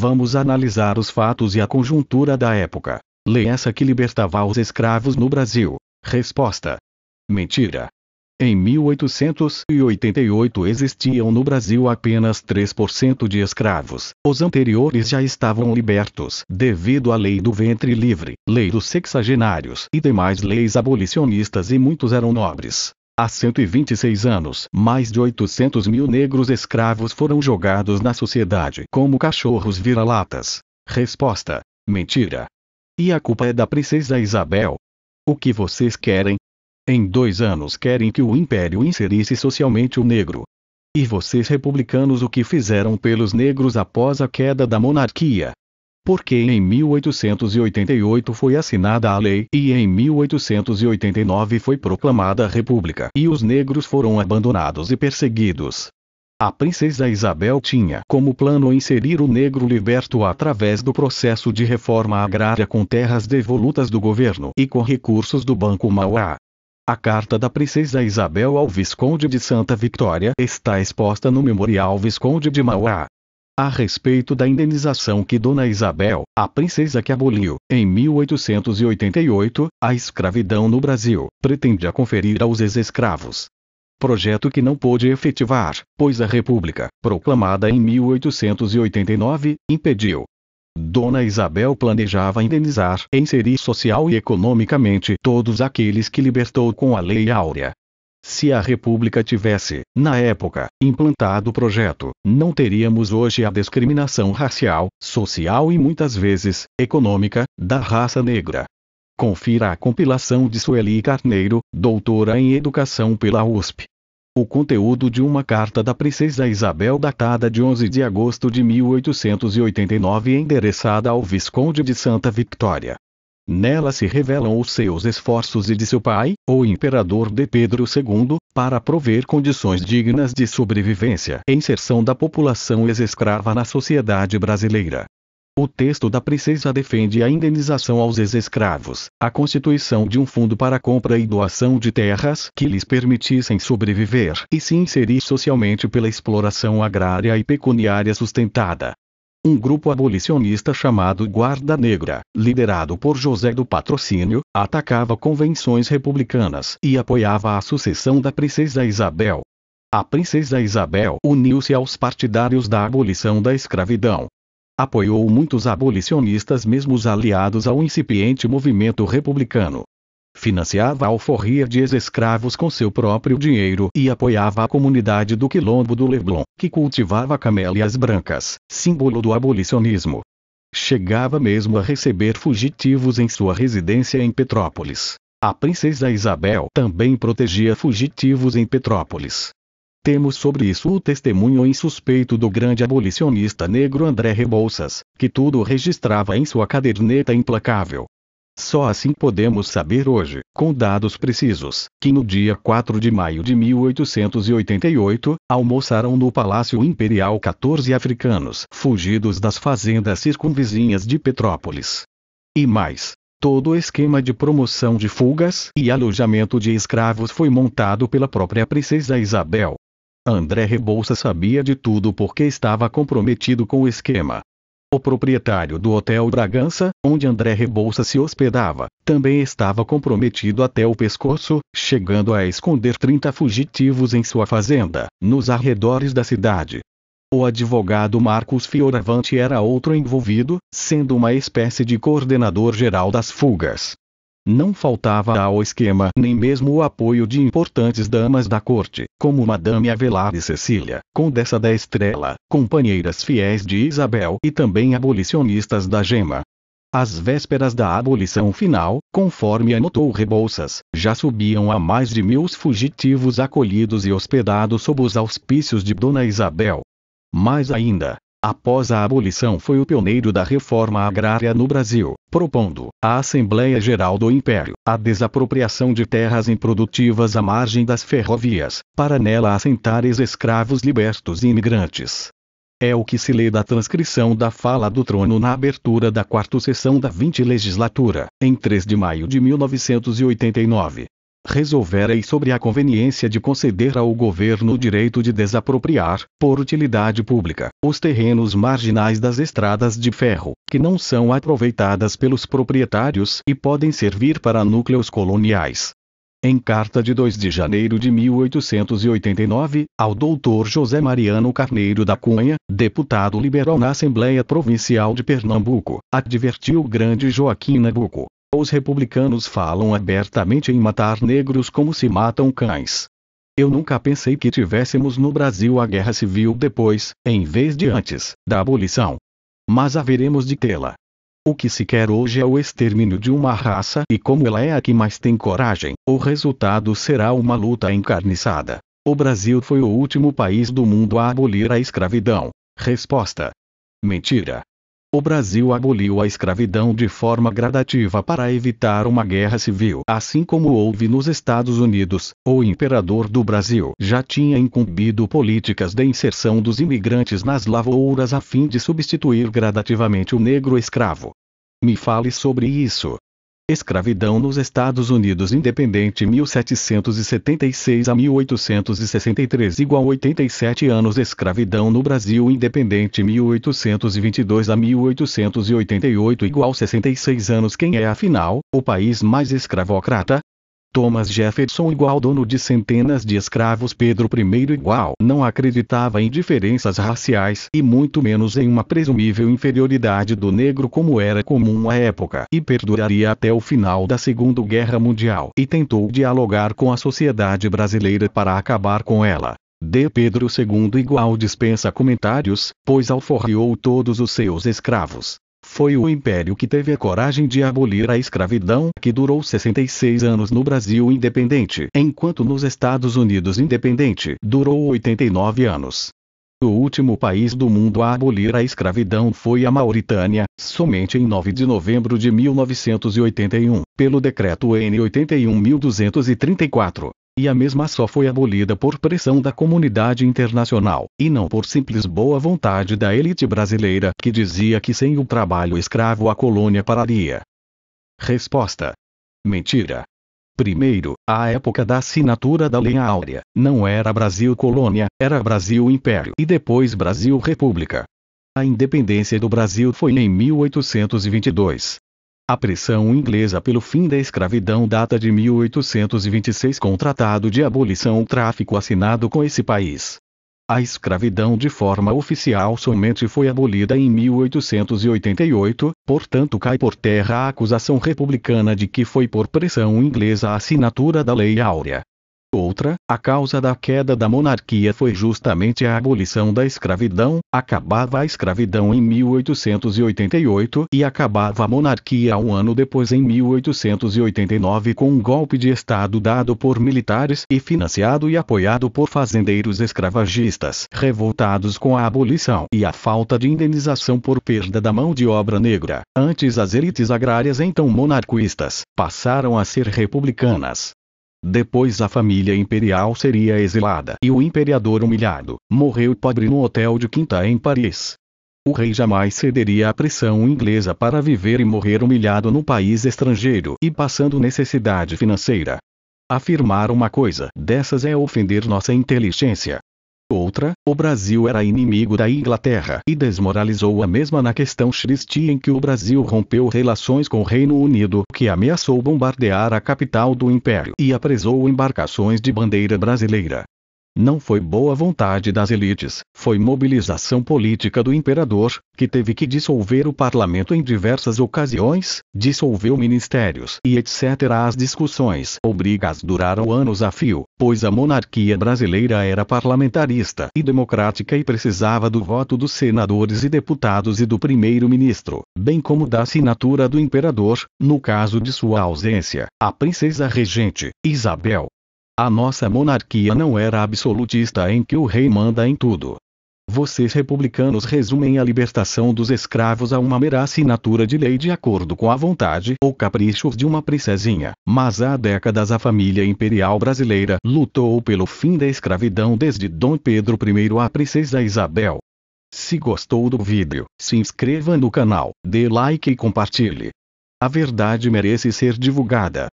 Vamos analisar os fatos e a conjuntura da época. Lei essa que libertava os escravos no Brasil. Resposta: Mentira. Em 1888 existiam no Brasil apenas 3% de escravos. Os anteriores já estavam libertos devido à lei do ventre livre, lei dos sexagenários e demais leis abolicionistas e muitos eram nobres. Há 126 anos, mais de 800 mil negros escravos foram jogados na sociedade como cachorros vira-latas. Resposta: Mentira. E a culpa é da princesa Isabel. O que vocês querem? Em dois anos querem que o império inserisse socialmente o negro. E vocês republicanos o que fizeram pelos negros após a queda da monarquia? porque em 1888 foi assinada a lei e em 1889 foi proclamada a República e os negros foram abandonados e perseguidos. A princesa Isabel tinha como plano inserir o negro liberto através do processo de reforma agrária com terras devolutas do governo e com recursos do Banco Mauá. A carta da princesa Isabel ao Visconde de Santa Vitória está exposta no Memorial Visconde de Mauá a respeito da indenização que Dona Isabel, a princesa que aboliu, em 1888, a escravidão no Brasil, pretendia conferir aos ex-escravos. Projeto que não pôde efetivar, pois a República, proclamada em 1889, impediu. Dona Isabel planejava indenizar, inserir social e economicamente todos aqueles que libertou com a Lei Áurea, se a República tivesse, na época, implantado o projeto, não teríamos hoje a discriminação racial, social e muitas vezes, econômica, da raça negra. Confira a compilação de Sueli Carneiro, doutora em Educação pela USP. O conteúdo de uma carta da princesa Isabel datada de 11 de agosto de 1889 endereçada ao Visconde de Santa Victória. Nela se revelam os seus esforços e de seu pai, o imperador D. Pedro II, para prover condições dignas de sobrevivência e inserção da população ex-escrava na sociedade brasileira. O texto da princesa defende a indenização aos ex-escravos, a constituição de um fundo para compra e doação de terras que lhes permitissem sobreviver e se inserir socialmente pela exploração agrária e pecuniária sustentada, um grupo abolicionista chamado Guarda Negra, liderado por José do Patrocínio, atacava convenções republicanas e apoiava a sucessão da princesa Isabel. A princesa Isabel uniu-se aos partidários da abolição da escravidão. Apoiou muitos abolicionistas mesmo aliados ao incipiente movimento republicano, financiava a alforria de ex-escravos com seu próprio dinheiro e apoiava a comunidade do Quilombo do Leblon, que cultivava camélias brancas, símbolo do abolicionismo. Chegava mesmo a receber fugitivos em sua residência em Petrópolis. A princesa Isabel também protegia fugitivos em Petrópolis. Temos sobre isso o testemunho insuspeito do grande abolicionista negro André Rebouças, que tudo registrava em sua caderneta implacável, só assim podemos saber hoje, com dados precisos, que no dia 4 de maio de 1888, almoçaram no Palácio Imperial 14 africanos fugidos das fazendas circunvizinhas de Petrópolis. E mais, Todo o esquema de promoção de fugas e alojamento de escravos foi montado pela própria princesa Isabel. André Rebouça sabia de tudo porque estava comprometido com o esquema. O proprietário do Hotel Bragança, onde André Rebouça se hospedava, também estava comprometido até o pescoço, chegando a esconder 30 fugitivos em sua fazenda, nos arredores da cidade. O advogado Marcos Fioravante era outro envolvido, sendo uma espécie de coordenador geral das fugas, não faltava ao esquema nem mesmo o apoio de importantes damas da corte, como Madame Avelar e Cecília, Condessa da Estrela, companheiras fiéis de Isabel e também abolicionistas da Gema. As vésperas da abolição final, conforme anotou Rebouças, já subiam a mais de mil fugitivos acolhidos e hospedados sob os auspícios de Dona Isabel. Mais ainda, após a abolição foi o pioneiro da reforma agrária no Brasil, propondo, à Assembleia Geral do Império, a desapropriação de terras improdutivas à margem das ferrovias, para nela assentar ex-escravos libertos e imigrantes. É o que se lê da transcrição da fala do trono na abertura da quarta sessão da 20 legislatura, em 3 de maio de 1989, resolvera e sobre a conveniência de conceder ao governo o direito de desapropriar, por utilidade pública, os terrenos marginais das estradas de ferro, que não são aproveitadas pelos proprietários e podem servir para núcleos coloniais. Em carta de 2 de janeiro de 1889, ao doutor José Mariano Carneiro da Cunha, deputado liberal na Assembleia Provincial de Pernambuco, advertiu o grande Joaquim Nabuco os republicanos falam abertamente em matar negros como se matam cães. Eu nunca pensei que tivéssemos no Brasil a guerra civil depois, em vez de antes, da abolição. Mas haveremos de tê-la. O que se quer hoje é o extermínio de uma raça e, como ela é a que mais tem coragem, o resultado será uma luta encarniçada. O Brasil foi o último país do mundo a abolir a escravidão. Resposta: Mentira. O Brasil aboliu a escravidão de forma gradativa para evitar uma guerra civil. Assim como houve nos Estados Unidos, o imperador do Brasil já tinha incumbido políticas de inserção dos imigrantes nas lavouras a fim de substituir gradativamente o negro escravo. Me fale sobre isso. Escravidão nos Estados Unidos Independente 1776 a 1863 igual 87 anos Escravidão no Brasil Independente 1822 a 1888 igual 66 anos Quem é afinal, o país mais escravocrata? Thomas Jefferson igual dono de centenas de escravos Pedro I igual não acreditava em diferenças raciais e muito menos em uma presumível inferioridade do negro como era comum à época e perduraria até o final da Segunda Guerra Mundial e tentou dialogar com a sociedade brasileira para acabar com ela. D. Pedro II igual dispensa comentários, pois alforriou todos os seus escravos, foi o império que teve a coragem de abolir a escravidão, que durou 66 anos no Brasil independente, enquanto nos Estados Unidos independente durou 89 anos. O último país do mundo a abolir a escravidão foi a Mauritânia, somente em 9 de novembro de 1981, pelo decreto N 81234 e a mesma só foi abolida por pressão da comunidade internacional, e não por simples boa vontade da elite brasileira que dizia que sem o trabalho escravo a colônia pararia. Resposta: Mentira. Primeiro, a época da assinatura da Lei Áurea, não era Brasil colônia, era Brasil império e depois Brasil república. A independência do Brasil foi em 1822. A pressão inglesa pelo fim da escravidão data de 1826 com o Tratado de Abolição do Tráfico assinado com esse país. A escravidão de forma oficial somente foi abolida em 1888, portanto cai por terra a acusação republicana de que foi por pressão inglesa a assinatura da Lei Áurea. Outra, a causa da queda da monarquia foi justamente a abolição da escravidão, acabava a escravidão em 1888 e acabava a monarquia um ano depois em 1889 com um golpe de Estado dado por militares e financiado e apoiado por fazendeiros escravagistas revoltados com a abolição e a falta de indenização por perda da mão de obra negra. Antes as elites agrárias então monarquistas passaram a ser republicanas, depois a família imperial seria exilada e o imperador humilhado, morreu pobre no hotel de Quinta em Paris. O rei jamais cederia à pressão inglesa para viver e morrer humilhado no país estrangeiro e passando necessidade financeira. Afirmar uma coisa dessas é ofender nossa inteligência. Outra, o Brasil era inimigo da Inglaterra e desmoralizou a mesma na questão Xristi em que o Brasil rompeu relações com o Reino Unido, que ameaçou bombardear a capital do império e apresou embarcações de bandeira brasileira. Não foi boa vontade das elites, foi mobilização política do imperador, que teve que dissolver o parlamento em diversas ocasiões, dissolveu ministérios e etc. As discussões ou brigas duraram anos a fio, pois a monarquia brasileira era parlamentarista e democrática e precisava do voto dos senadores e deputados e do primeiro-ministro, bem como da assinatura do imperador, no caso de sua ausência, a princesa regente, Isabel, a nossa monarquia não era absolutista em que o rei manda em tudo. Vocês republicanos resumem a libertação dos escravos a uma mera assinatura de lei de acordo com a vontade ou caprichos de uma princesinha, mas há décadas a família imperial brasileira lutou pelo fim da escravidão desde Dom Pedro I à princesa Isabel. Se gostou do vídeo, se inscreva no canal, dê like e compartilhe. A verdade merece ser divulgada.